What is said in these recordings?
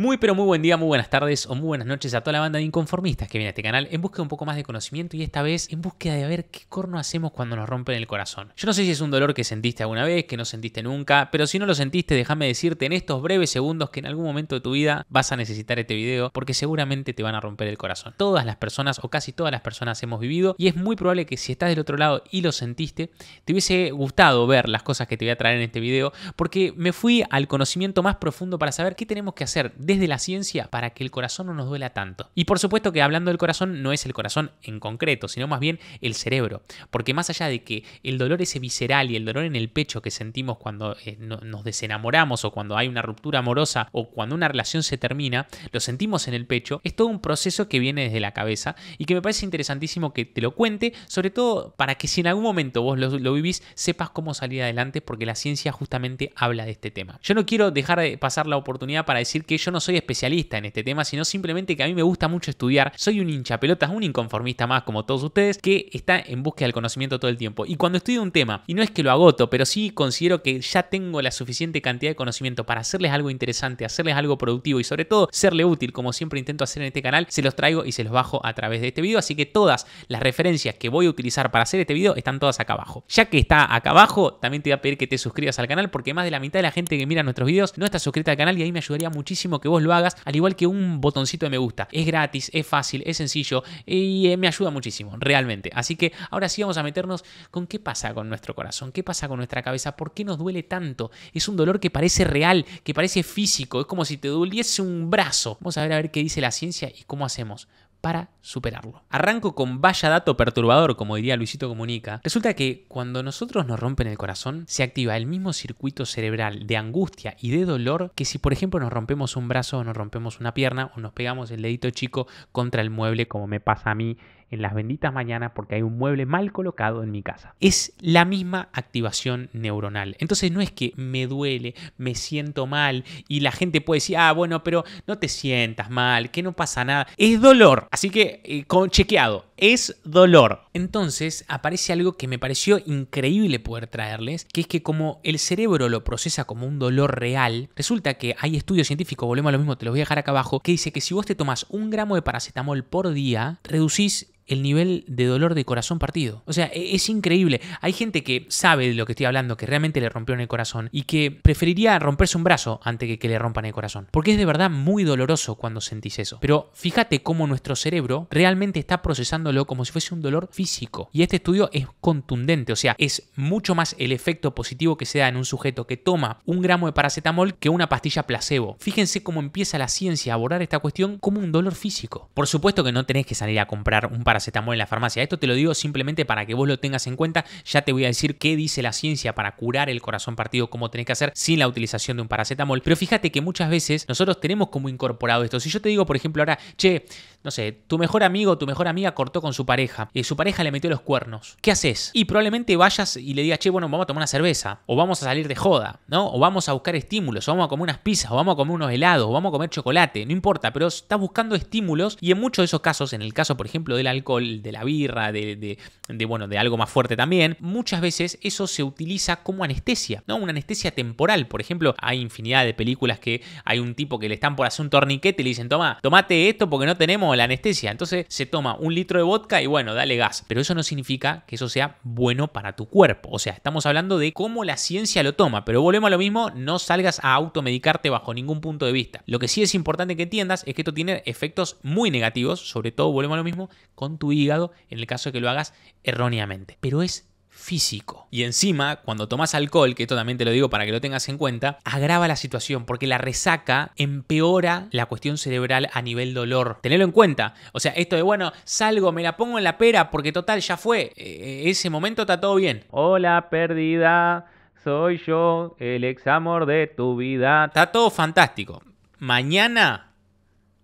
Muy pero muy buen día, muy buenas tardes o muy buenas noches a toda la banda de inconformistas que viene a este canal en busca de un poco más de conocimiento y esta vez en búsqueda de ver qué corno hacemos cuando nos rompen el corazón. Yo no sé si es un dolor que sentiste alguna vez, que no sentiste nunca, pero si no lo sentiste déjame decirte en estos breves segundos que en algún momento de tu vida vas a necesitar este video porque seguramente te van a romper el corazón. Todas las personas o casi todas las personas hemos vivido y es muy probable que si estás del otro lado y lo sentiste, te hubiese gustado ver las cosas que te voy a traer en este video porque me fui al conocimiento más profundo para saber qué tenemos que hacer desde la ciencia para que el corazón no nos duela tanto. Y por supuesto que hablando del corazón no es el corazón en concreto, sino más bien el cerebro. Porque más allá de que el dolor ese visceral y el dolor en el pecho que sentimos cuando eh, nos desenamoramos o cuando hay una ruptura amorosa o cuando una relación se termina, lo sentimos en el pecho, es todo un proceso que viene desde la cabeza y que me parece interesantísimo que te lo cuente, sobre todo para que si en algún momento vos lo, vivís, sepas cómo salir adelante porque la ciencia justamente habla de este tema. Yo no quiero dejar de pasar la oportunidad para decir que yo no soy especialista en este tema, sino simplemente que a mí me gusta mucho estudiar. Soy un hincha pelotas un inconformista más como todos ustedes, que está en búsqueda del conocimiento todo el tiempo. Y cuando estudio un tema, y no es que lo agoto, pero sí considero que ya tengo la suficiente cantidad de conocimiento para hacerles algo interesante, hacerles algo productivo y sobre todo serle útil, como siempre intento hacer en este canal, se los traigo y se los bajo a través de este video. Así que todas las referencias que voy a utilizar para hacer este video están todas acá abajo. Ya que está acá abajo, también te voy a pedir que te suscribas al canal porque más de la mitad de la gente que mira nuestros videos no está suscrita al canal y ahí me ayudaría muchísimo que vos lo hagas, al igual que un botoncito de me gusta. Es gratis, es fácil, es sencillo y eh, me ayuda muchísimo, realmente. Así que ahora sí vamos a meternos con qué pasa con nuestro corazón, qué pasa con nuestra cabeza, por qué nos duele tanto. Es un dolor que parece real, que parece físico, es como si te doliese un brazo. Vamos a ver a ver qué dice la ciencia y cómo hacemos para superarlo. Arranco con vaya dato perturbador, como diría Luisito Comunica. Resulta que cuando nosotros nos rompen el corazón, se activa el mismo circuito cerebral de angustia y de dolor que si por ejemplo nos rompemos un brazo o nos rompemos una pierna o nos pegamos el dedito chico contra el mueble como me pasa a mí en las benditas mañanas porque hay un mueble mal colocado en mi casa. Es la misma activación neuronal. Entonces no es que me duele, me siento mal y la gente puede decir, ah, bueno, pero no te sientas mal, que no pasa nada. Es dolor. Así que eh, chequeado, es dolor. Entonces aparece algo que me pareció increíble poder traerles, que es que como el cerebro lo procesa como un dolor real, resulta que hay estudios científicos, volvemos a lo mismo, te los voy a dejar acá abajo, que dice que si vos te tomas un gramo de paracetamol por día, reducís el nivel de dolor de corazón partido. O sea, e-, es increíble. Hay gente que sabe de lo que estoy hablando, que realmente le rompió en el corazón y que preferiría romperse un brazo antes que, que le rompan el corazón. Porque es de verdad muy doloroso cuando sentís eso. Pero fíjate cómo nuestro cerebro realmente está procesándolo como si fuese un dolor físico. Y este estudio es contundente, o sea, es mucho más el efecto positivo que se da en un sujeto que toma un gramo de paracetamol que una pastilla placebo. Fíjense cómo empieza la ciencia a abordar esta cuestión como un dolor físico. Por supuesto que no tenés que salir a comprar un paracetamol paracetamol en la farmacia. Esto te lo digo simplemente para que vos lo tengas en cuenta. Ya te voy a decir qué dice la ciencia para curar el corazón partido, cómo tenés que hacer sin la utilización de un paracetamol. Pero fíjate que muchas veces nosotros tenemos como incorporado esto. Si yo te digo, por ejemplo, ahora, che, no sé, tu mejor amigo tu mejor amiga cortó con su pareja y eh, su pareja le metió los cuernos. ¿Qué haces? Y probablemente vayas y le digas, che, bueno, vamos a tomar una cerveza, o vamos a salir de joda, ¿no? O vamos a buscar estímulos, o vamos a comer unas pizzas, o vamos a comer unos helados, o vamos a comer chocolate, no importa, pero estás buscando estímulos y en muchos de esos casos, en el caso, por ejemplo, del alcohol, de la birra, de, bueno, de algo más fuerte también, muchas veces eso se utiliza como anestesia, ¿no? Una anestesia temporal. Por ejemplo, hay infinidad de películas que hay un tipo que le están por hacer un torniquete y le dicen, toma, tomate esto porque no tenemos la anestesia. Entonces se toma un litro de vodka y bueno, dale gas. Pero eso no significa que eso sea bueno para tu cuerpo. O sea, estamos hablando de cómo la ciencia lo toma. Pero volvemos a lo mismo, no salgas a automedicarte bajo ningún punto de vista. Lo que sí es importante que entiendas es que esto tiene efectos muy negativos, sobre todo, volvemos a lo mismo, con tu hígado en el caso de que lo hagas erróneamente. Pero es físico. Y encima, cuando tomas alcohol, que esto también te lo digo para que lo tengas en cuenta, agrava la situación porque la resaca empeora la cuestión cerebral a nivel dolor. Tenelo en cuenta. O sea, esto de, bueno, salgo, me la pongo en la pera porque total ya fue. E-, e-, ese momento está todo bien. Hola, perdida. Soy yo, el ex amor de tu vida. Está todo fantástico. Mañana,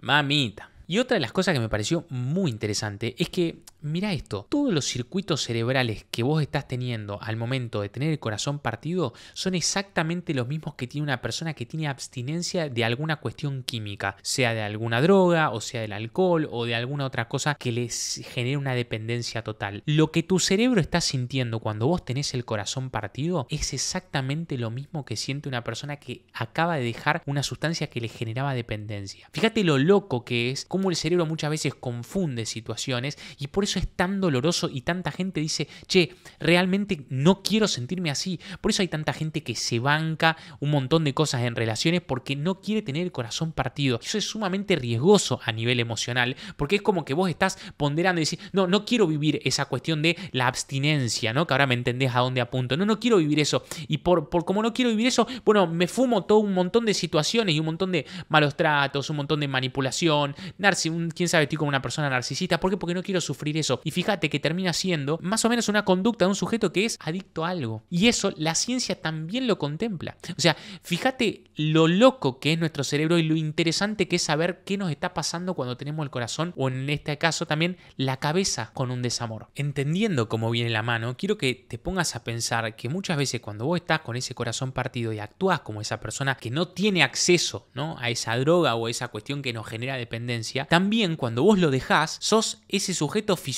mamita. Y otra de las cosas que me pareció muy interesante es que mira esto, todos los circuitos cerebrales que vos estás teniendo al momento de tener el corazón partido son exactamente los mismos que tiene una persona que tiene abstinencia de alguna cuestión química, sea de alguna droga o sea del alcohol o de alguna otra cosa que les genere una dependencia total. Lo que tu cerebro está sintiendo cuando vos tenés el corazón partido es exactamente lo mismo que siente una persona que acaba de dejar una sustancia que le generaba dependencia. Fíjate lo loco que es, cómo el cerebro muchas veces confunde situaciones y por eso es tan doloroso y tanta gente dice, che, realmente no quiero sentirme así. Por eso hay tanta gente que se banca un montón de cosas en relaciones porque no quiere tener el corazón partido. Eso es sumamente riesgoso a nivel emocional porque es como que vos estás ponderando y decís, no, no quiero vivir esa cuestión de la abstinencia, ¿no? Que ahora me entendés a dónde apunto. No, no quiero vivir eso. Y por, por como no quiero vivir eso, bueno, me fumo todo un montón de situaciones y un montón de malos tratos, un montón de manipulación, narcis, quién sabe, estoy como una persona narcisista. ¿Por qué? Porque no quiero sufrir eso. Y fíjate que termina siendo más o menos una conducta de un sujeto que es adicto a algo. Y eso la ciencia también lo contempla. O sea, fíjate lo loco que es nuestro cerebro y lo interesante que es saber qué nos está pasando cuando tenemos el corazón o en este caso también la cabeza con un desamor. Entendiendo cómo viene la mano, quiero que te pongas a pensar que muchas veces cuando vos estás con ese corazón partido y actúas como esa persona que no tiene acceso ¿no? a esa droga o a esa cuestión que nos genera dependencia, también cuando vos lo dejás, sos ese sujeto físico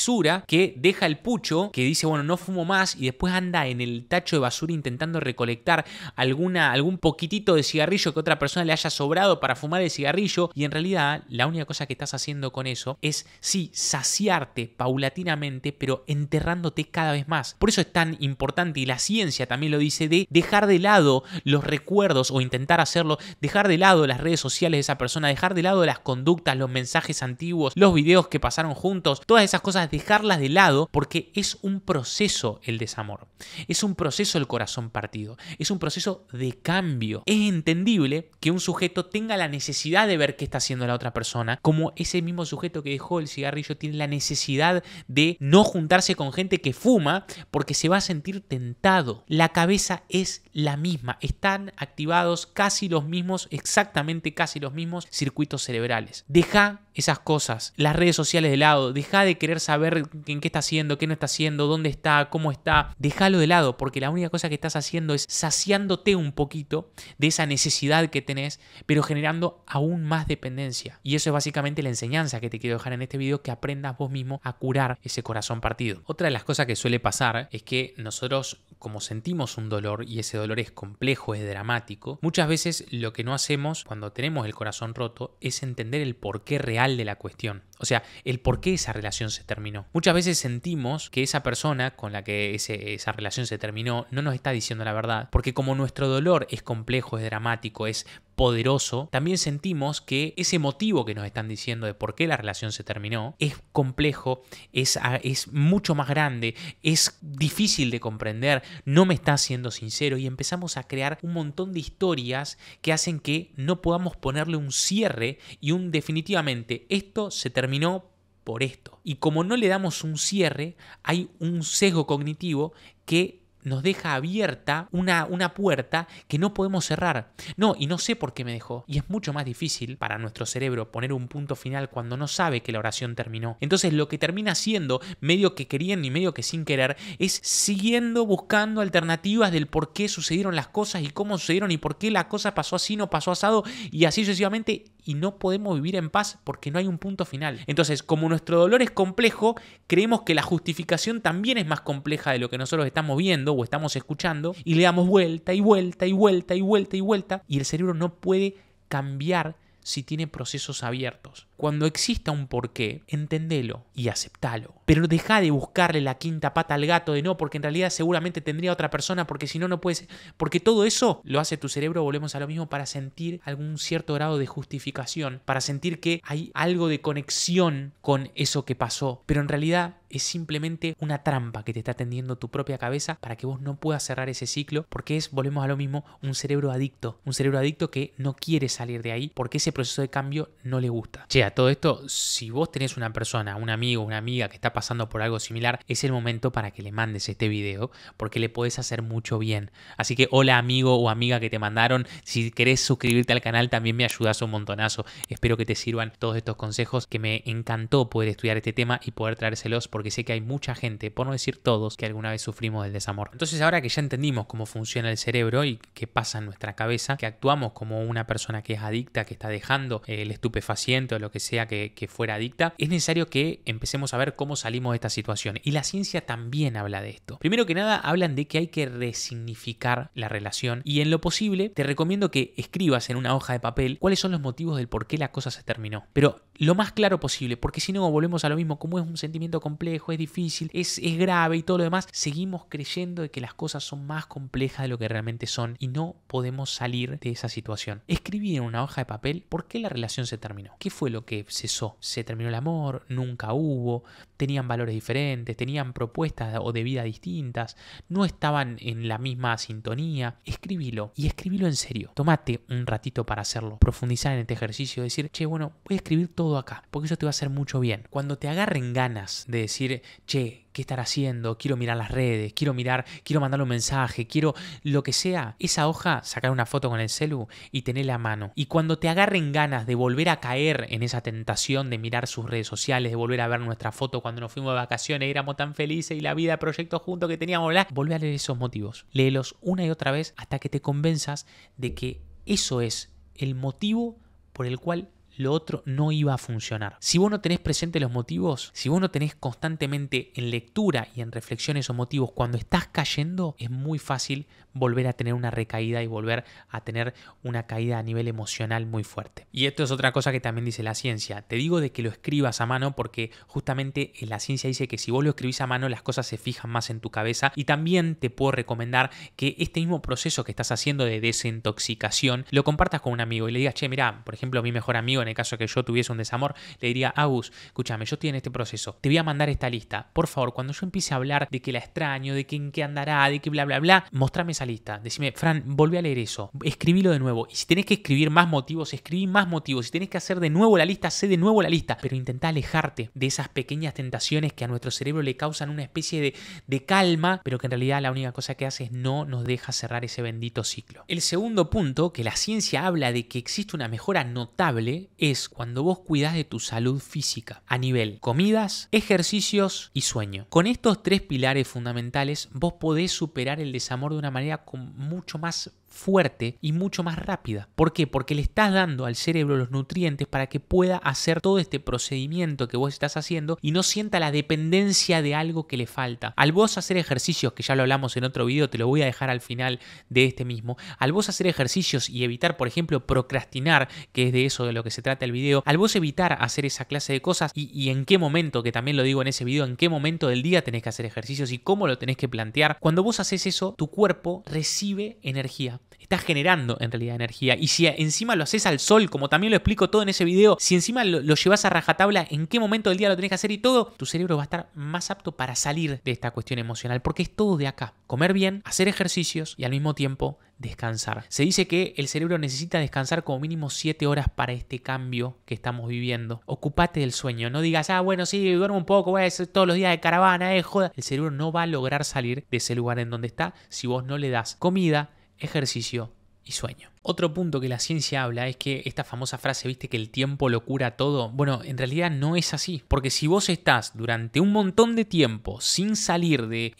que deja el pucho, que dice, bueno, no fumo más y después anda en el tacho de basura intentando recolectar alguna, algún poquitito de cigarrillo que otra persona le haya sobrado para fumar el cigarrillo y en realidad la única cosa que estás haciendo con eso es, sí, saciarte paulatinamente, pero enterrándote cada vez más. Por eso es tan importante y la ciencia también lo dice de dejar de lado los recuerdos o intentar hacerlo, dejar de lado las redes sociales de esa persona, dejar de lado las conductas, los mensajes antiguos, los videos que pasaron juntos, todas esas cosas dejarlas de lado, porque es un proceso el desamor. Es un proceso el corazón partido. Es un proceso de cambio. Es entendible que un sujeto tenga la necesidad de ver qué está haciendo la otra persona, como ese mismo sujeto que dejó el cigarrillo tiene la necesidad de no juntarse con gente que fuma porque se va a sentir tentado. La cabeza es la misma. Están activados casi los mismos, exactamente casi los mismos circuitos cerebrales. Deja esas cosas, las redes sociales de lado, deja de querer saber en qué está haciendo, qué no está haciendo, dónde está, cómo está. Déjalo de lado, porque la única cosa que estás haciendo es saciándote un poquito de esa necesidad que tenés, pero generando aún más dependencia. Y eso es básicamente la enseñanza que te quiero dejar en este video, que aprendas vos mismo a curar ese corazón partido. Otra de las cosas que suele pasar es que nosotros, como sentimos un dolor y ese dolor es complejo, es dramático, muchas veces lo que no hacemos cuando tenemos el corazón roto es entender el porqué real de la cuestión. O sea, el por qué esa relación se termina Muchas veces sentimos que esa persona con la que esa relación se terminó no nos está diciendo la verdad, porque como nuestro dolor es complejo, es dramático, es poderoso, también sentimos que ese motivo que nos están diciendo de por qué la relación se terminó es complejo, es, es mucho más grande, es difícil de comprender, no me está siendo sincero y empezamos a crear un montón de historias que hacen que no podamos ponerle un cierre y un definitivamente esto se terminó por esto. Y como no le damos un cierre, hay un sesgo cognitivo que nos deja abierta una, una puerta que no podemos cerrar. No, y no sé por qué me dejó. Y es mucho más difícil para nuestro cerebro poner un punto final cuando no sabe que la oración terminó. Entonces lo que termina siendo, medio que querían y medio que sin querer, es siguiendo buscando alternativas del por qué sucedieron las cosas y cómo sucedieron y por qué la cosa pasó así, no pasó asado y así sucesivamente y no podemos vivir en paz porque no hay un punto final. Entonces, como nuestro dolor es complejo, creemos que la justificación también es más compleja de lo que nosotros estamos viendo o estamos escuchando y le damos vuelta y vuelta y vuelta y vuelta y vuelta y el cerebro no puede cambiar si tiene procesos abiertos. Cuando exista un porqué, entendelo y aceptalo. Pero deja de buscarle la quinta pata al gato de no, porque en realidad seguramente tendría otra persona, porque si no, no puedes. Porque todo eso lo hace tu cerebro, volvemos a lo mismo, para sentir algún cierto grado de justificación, para sentir que hay algo de conexión con eso que pasó. Pero en realidad es simplemente una trampa que te está tendiendo tu propia cabeza para que vos no puedas cerrar ese ciclo porque es, volvemos a lo mismo, un cerebro adicto. Un cerebro adicto que no quiere salir de ahí porque ese proceso de cambio no le gusta. Che, a todo esto, si vos tenés una persona, un amigo, una amiga que está pasando por algo similar, es el momento para que le mandes este video porque le podés hacer mucho bien. Así que hola amigo o amiga que te mandaron, si querés suscribirte al canal también me ayudas un montonazo. Espero que te sirvan todos estos consejos que me encantó poder estudiar este tema y poder traérselos porque sé que hay mucha gente, por no decir todos, que alguna vez sufrimos del desamor. Entonces ahora que ya entendimos cómo funciona el cerebro y qué pasa en nuestra cabeza, que actuamos como una persona que es adicta, que está dejando eh, el estupefaciente o lo que sea que, fuera adicta, es necesario que empecemos a ver cómo salimos de esta situación. Y la ciencia también habla de esto. Primero que nada, hablan de que hay que resignificar la relación y en lo posible te recomiendo que escribas en una hoja de papel cuáles son los motivos del por qué la cosa se terminó. Pero lo más claro posible, porque si no volvemos a lo mismo, cómo es un sentimiento complejo es difícil, es, grave y todo lo demás, seguimos creyendo de que las cosas son más complejas de lo que realmente son y no podemos salir de esa situación. Escribí en una hoja de papel por qué la relación se terminó, qué fue lo que cesó. Se terminó el amor, nunca hubo, tenían valores diferentes, tenían propuestas o de vida distintas, no estaban en la misma sintonía. Escribilo y escribilo en serio. Tomate un ratito para hacerlo, profundizar en este ejercicio, decir, che, bueno, voy a escribir todo acá, porque eso te va a hacer mucho bien. Cuando te agarren ganas de decir, decir, che, ¿qué estar haciendo? Quiero mirar las redes, quiero mirar, quiero mandarle un mensaje, quiero lo que sea. Esa hoja, sacar una foto con el celu y tenerla a mano. Y cuando te agarren ganas de volver a caer en esa tentación de mirar sus redes sociales, de volver a ver nuestra foto cuando nos fuimos de vacaciones, éramos tan felices y la vida, proyectos juntos que teníamos, bla, a leer esos motivos. Léelos una y otra vez hasta que te convenzas de que eso es el motivo por el cual lo otro no iba a funcionar. Si vos no tenés presente los motivos, si vos no tenés constantemente en lectura y en reflexiones o motivos, cuando estás cayendo es muy fácil volver a tener una recaída y volver a tener una caída a nivel emocional muy fuerte. Y esto es otra cosa que también dice la ciencia. Te digo de que lo escribas a mano porque justamente eh, la ciencia dice que si vos lo escribís a mano las cosas se fijan más en tu cabeza y también te puedo recomendar que este mismo proceso que estás haciendo de desintoxicación lo compartas con un amigo y le digas, che, mira, por ejemplo, mi mejor amigo en el caso que yo tuviese un desamor, le diría, a Agus, escúchame, yo estoy en este proceso, te voy a mandar esta lista. Por favor, cuando yo empiece a hablar de que la extraño, de que en qué andará, de que bla, bla, bla, mostrame esa lista. Decime, Fran, volví a leer eso, escribilo de nuevo. Y si tenés que escribir más motivos, escribí más motivos. Si tenés que hacer de nuevo la lista, sé de nuevo la lista. Pero intenta alejarte de esas pequeñas tentaciones que a nuestro cerebro le causan una especie de, de calma, pero que en realidad la única cosa que hace es no nos deja cerrar ese bendito ciclo. El segundo punto, que la ciencia habla de que existe una mejora notable, es cuando vos cuidás de tu salud física a nivel comidas, ejercicios y sueño. Con estos tres pilares fundamentales vos podés superar el desamor de una manera con mucho más fuerte y mucho más rápida. ¿Por qué? Porque le estás dando al cerebro los nutrientes para que pueda hacer todo este procedimiento que vos estás haciendo y no sienta la dependencia de algo que le falta. Al vos hacer ejercicios, que ya lo hablamos en otro video, te lo voy a dejar al final de este mismo, al vos hacer ejercicios y evitar, por ejemplo, procrastinar, que es de eso de lo que se trata el video, al vos evitar hacer esa clase de cosas y, y en qué momento, que también lo digo en ese video, en qué momento del día tenés que hacer ejercicios y cómo lo tenés que plantear, cuando vos haces eso, tu cuerpo recibe energía. Estás generando en realidad energía. Y si encima lo haces al sol, como también lo explico todo en ese video, si encima lo, llevas a rajatabla, en qué momento del día lo tenés que hacer y todo, tu cerebro va a estar más apto para salir de esta cuestión emocional, porque es todo de acá. Comer bien, hacer ejercicios y al mismo tiempo descansar. Se dice que el cerebro necesita descansar como mínimo 7 horas para este cambio que estamos viviendo. Ocupate del sueño, no digas, ah, bueno, sí, duermo un poco, voy a hacer todos los días de caravana, eh, joda. El cerebro no va a lograr salir de ese lugar en donde está si vos no le das comida, ejercicio y sueño. Otro punto que la ciencia habla es que esta famosa frase, viste que el tiempo lo cura todo, bueno, en realidad no es así, porque si vos estás durante un montón de tiempo sin salir de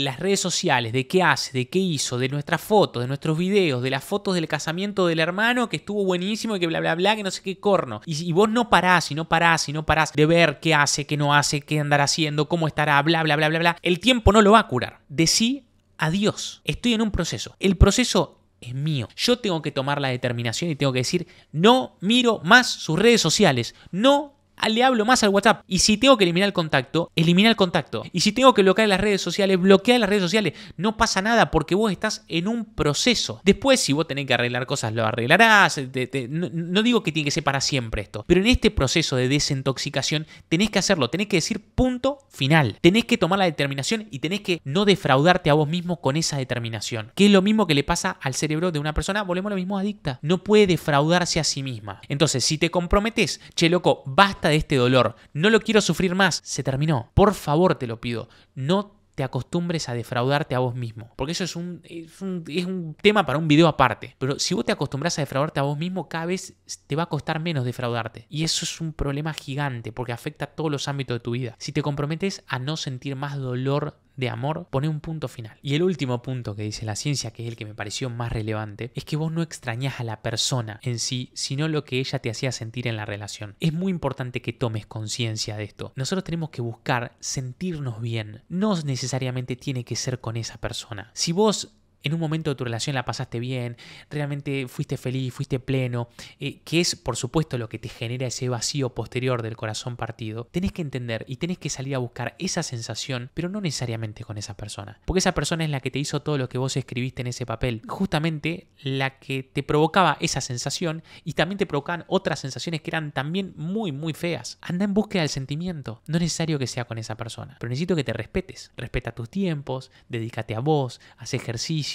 las redes sociales, de qué hace, de qué hizo, de nuestras fotos, de nuestros videos, de las fotos del casamiento del hermano que estuvo buenísimo y que bla bla bla, que no sé qué corno, y, y vos no parás y no parás y no parás de ver qué hace, qué no hace, qué andará haciendo, cómo estará, bla bla bla bla bla, el tiempo no lo va a curar. De sí Adiós. Estoy en un proceso. El proceso es mío. Yo tengo que tomar la determinación y tengo que decir, no miro más sus redes sociales, no le hablo más al WhatsApp. Y si tengo que eliminar el contacto, elimina el contacto. Y si tengo que bloquear las redes sociales, bloquea las redes sociales. No pasa nada porque vos estás en un proceso. Después, si vos tenés que arreglar cosas, lo arreglarás. no, digo que tiene que ser para siempre esto, pero en este proceso de desintoxicación tenés que hacerlo, tenés que decir punto final. Tenés que tomar la determinación y tenés que no defraudarte a vos mismo con esa determinación. Que es lo mismo que le pasa al cerebro de una persona, volvemos a lo mismo adicta. No puede defraudarse a sí misma. Entonces, si te comprometes, che loco, basta de este dolor, no lo quiero sufrir más, se terminó. Por favor, te lo pido, no te acostumbres a defraudarte a vos mismo. Porque eso es un, es un, tema para un video aparte. Pero si vos te acostumbras a defraudarte a vos mismo, cada vez te va a costar menos defraudarte. Y eso es un problema gigante porque afecta a todos los ámbitos de tu vida. Si te comprometes a no sentir más dolor de amor, pone un punto final. Y el último punto que dice la ciencia, que es el que me pareció más relevante, es que vos no extrañas a la persona en sí, sino lo que ella te hacía sentir en la relación. Es muy importante que tomes conciencia de esto. Nosotros tenemos que buscar sentirnos bien. No necesariamente tiene que ser con esa persona. Si vos en un momento de tu relación la pasaste bien, realmente fuiste feliz, fuiste pleno, eh, que es por supuesto lo que te genera ese vacío posterior del corazón partido, tenés que entender y tenés que salir a buscar esa sensación, pero no necesariamente con esa persona, porque esa persona es la que te hizo todo lo que vos escribiste en ese papel, justamente la que te provocaba esa sensación y también te provocaban otras sensaciones que eran también muy, muy feas. Anda en búsqueda del sentimiento, no es necesario que sea con esa persona, pero necesito que te respetes, respeta tus tiempos, dedícate a vos, haz ejercicio,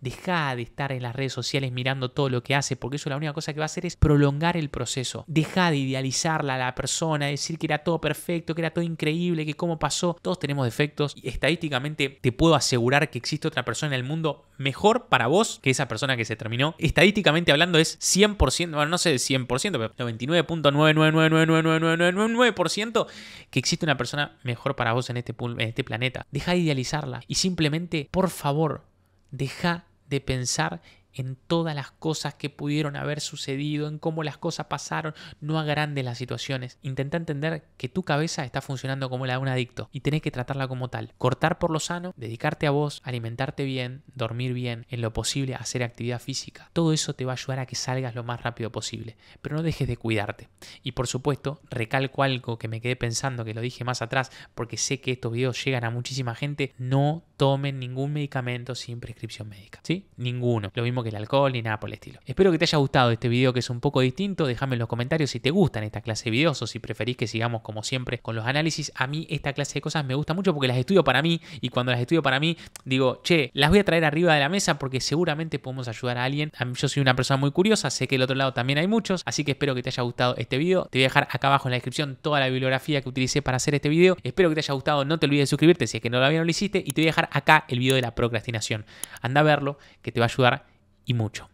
deja de estar en las redes sociales mirando todo lo que hace, porque eso la única cosa que va a hacer es prolongar el proceso. Deja de idealizarla a la persona, decir que era todo perfecto, que era todo increíble, que cómo pasó. Todos tenemos defectos y estadísticamente te puedo asegurar que existe otra persona en el mundo mejor para vos que esa persona que se terminó. Estadísticamente hablando es 100%, bueno, no sé 100%, pero 99.9999999% que existe una persona mejor para vos en este, en este planeta. Deja de idealizarla y simplemente, por favor, deja de pensar en todas las cosas que pudieron haber sucedido, en cómo las cosas pasaron, no agrandes las situaciones. Intenta entender que tu cabeza está funcionando como la de un adicto y tenés que tratarla como tal. Cortar por lo sano, dedicarte a vos, alimentarte bien, dormir bien, en lo posible hacer actividad física. Todo eso te va a ayudar a que salgas lo más rápido posible, pero no dejes de cuidarte. Y por supuesto, recalco algo que me quedé pensando, que lo dije más atrás, porque sé que estos videos llegan a muchísima gente, no tomen ningún medicamento sin prescripción médica, ¿sí? Ninguno. Lo mismo que el alcohol ni nada por el estilo. Espero que te haya gustado este video que es un poco distinto. Déjame en los comentarios si te gustan esta clase de videos o si preferís que sigamos como siempre con los análisis. A mí esta clase de cosas me gusta mucho porque las estudio para mí y cuando las estudio para mí digo, che, las voy a traer arriba de la mesa porque seguramente podemos ayudar a alguien. yo soy una persona muy curiosa, sé que del otro lado también hay muchos, así que espero que te haya gustado este video. Te voy a dejar acá abajo en la descripción toda la bibliografía que utilicé para hacer este video. Espero que te haya gustado, no te olvides de suscribirte si es que no lo habías no lo hiciste y te voy a dejar acá el video de la procrastinación. Anda a verlo, que te va a ayudar y mucho.